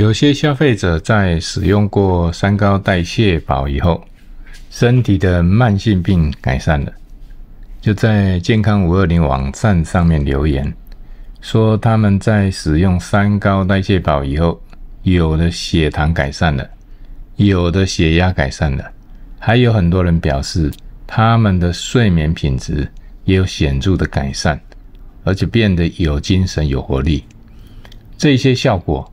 有些消费者在使用过三高代谢宝以后，身体的慢性病改善了，就在健康五二零网站上面留言，说他们在使用三高代谢宝以后，有的血糖改善了，有的血压改善了，还有很多人表示他们的睡眠品质也有显著的改善，而且变得有精神、有活力。这些效果。